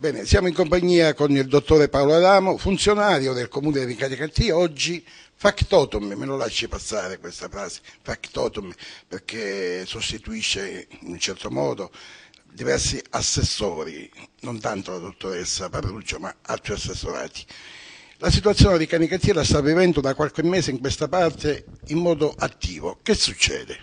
Bene, siamo in compagnia con il dottore Paolo Adamo, funzionario del comune di Ricaricatia, oggi factotum, me lo lasci passare questa frase, factotum, perché sostituisce in un certo modo diversi assessori, non tanto la dottoressa Parruccio, ma altri assessorati. La situazione di Canicatia la sta vivendo da qualche mese in questa parte in modo attivo. Che succede?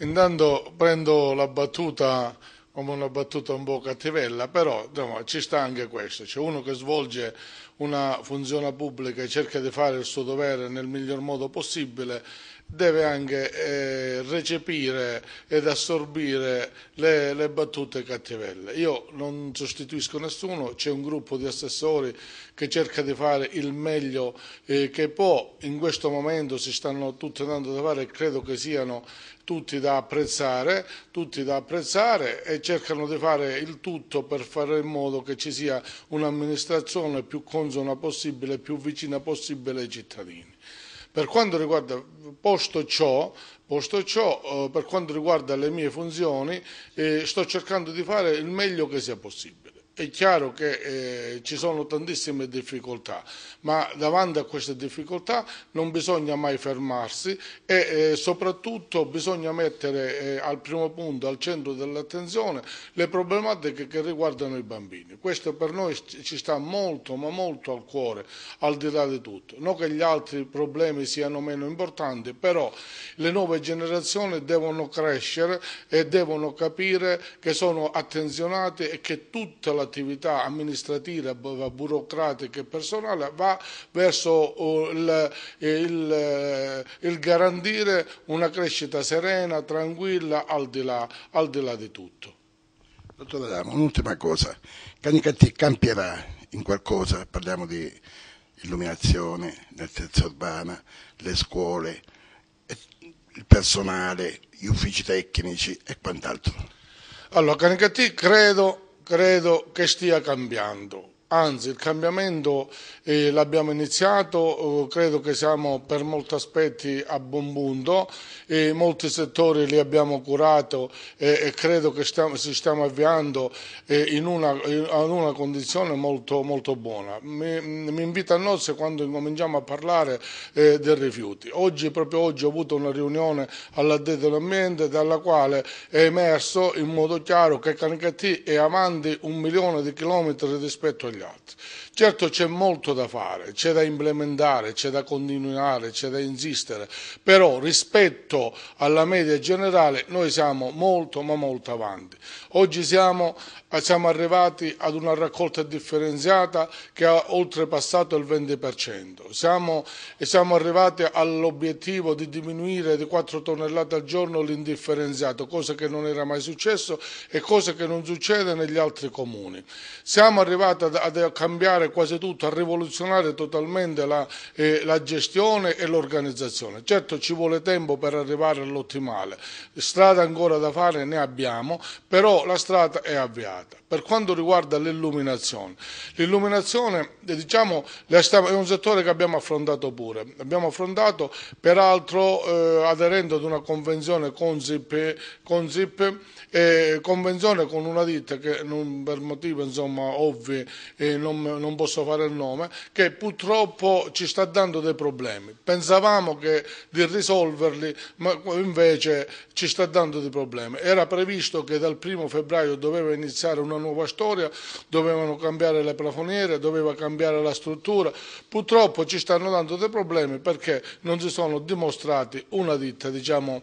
Intanto prendo la battuta come una battuta un po' cattivella, però insomma, ci sta anche questo. C'è uno che svolge una funzione pubblica e cerca di fare il suo dovere nel miglior modo possibile, deve anche eh, recepire ed assorbire le, le, battute cattivelle. Io non sostituisco nessuno, c'è un gruppo di assessori che cerca di fare il meglio eh, che può, in questo momento si stanno tutti andando da fare e credo che siano tutti da apprezzare, tutti da apprezzare e cercano di fare il tutto per fare in modo che ci sia un'amministrazione più consona possibile, più vicina possibile ai cittadini. Per quanto riguarda, posto ciò, posto ciò eh, per quanto riguarda le mie funzioni, eh, sto cercando di fare il meglio che sia possibile. È chiaro che eh, ci sono tantissime difficoltà, ma davanti a queste difficoltà non bisogna mai fermarsi e eh, soprattutto bisogna mettere eh, al primo punto, al centro dell'attenzione, le problematiche che riguardano i bambini. Questo per noi ci sta molto, ma molto al cuore, al di là di tutto. Non che gli altri problemi siano meno importanti, però le nuove generazioni devono crescere e devono capire che sono attenzionate e che tutta la attività amministrativa, burocratica e personale, va verso uh, il, eh, il, eh, il garantire una crescita serena, tranquilla, al di là, al di, là di tutto. Dottor Adamo, un'ultima cosa. Canicattì campierà in qualcosa, parliamo di illuminazione, nettezza urbana, le scuole, eh, il personale, gli uffici tecnici e quant'altro. Allora, Canicattì credo credo che stia cambiando. Anzi, il cambiamento eh, l'abbiamo iniziato, eh, credo che siamo per molti aspetti a buon punto, eh, molti settori li abbiamo curato eh, e credo che stiamo, ci stiamo avviando eh, in una, in, una, condizione molto, molto buona. Mi, mm, mi invita a nozze quando cominciamo a parlare dei rifiuti. Oggi, proprio oggi, ho avuto una riunione all'addetto dell'ambiente dalla quale è emerso in modo chiaro che Canicattì è avanti un milione di chilometri rispetto agli altri. Certo c'è molto da fare, c'è da implementare, c'è da continuare, c'è da insistere, però rispetto alla media generale noi siamo molto ma molto avanti. Oggi siamo, siamo arrivati ad una raccolta differenziata che ha oltrepassato il 20%, siamo, siamo arrivati all'obiettivo di diminuire di 4 tonnellate al giorno l'indifferenziato, cosa che non era mai successo e cosa che non succede negli altri comuni. Siamo arrivati a a cambiare quasi tutto, a rivoluzionare totalmente la, eh, la gestione e l'organizzazione. Certo ci vuole tempo per arrivare all'ottimale, strada ancora da fare ne abbiamo, però la strada è avviata. Per quanto riguarda l'illuminazione, l'illuminazione eh, diciamo, è un settore che abbiamo affrontato pure, abbiamo affrontato peraltro eh, aderendo ad una convenzione con ZIP, con ZIP eh, convenzione con una ditta che non, per motivi insomma, ovvi eh, non, non, posso fare il nome, che purtroppo ci sta dando dei problemi. Pensavamo che, di risolverli, ma invece ci sta dando dei problemi. Era previsto che dal primo febbraio doveva iniziare una nuova storia, dovevano cambiare le plafoniere, doveva cambiare la struttura. Purtroppo ci stanno dando dei problemi perché non si sono dimostrati una ditta, diciamo,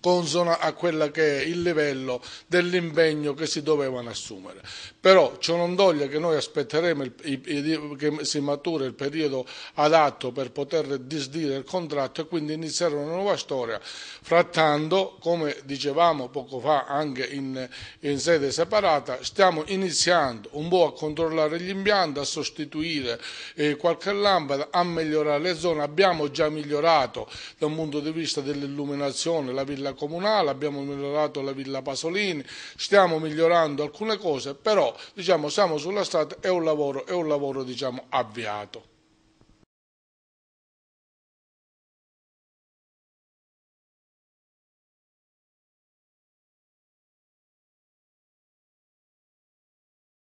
consona a quello che è il livello dell'impegno che si dovevano assumere. Però ciò non toglie che noi aspetteremo il, il, che si matura il periodo adatto per poter disdire il contratto e quindi iniziare una nuova storia, Frattanto, come dicevamo poco fa anche in, in sede separata, stiamo iniziando un po' a controllare gli impianti, a sostituire eh, qualche lampada, a migliorare le zone, abbiamo già migliorato dal punto di vista dell'illuminazione, la villa villa comunale, abbiamo migliorato la villa Pasolini, stiamo migliorando alcune cose, però diciamo, siamo sulla strada, è un lavoro, è un lavoro diciamo, avviato.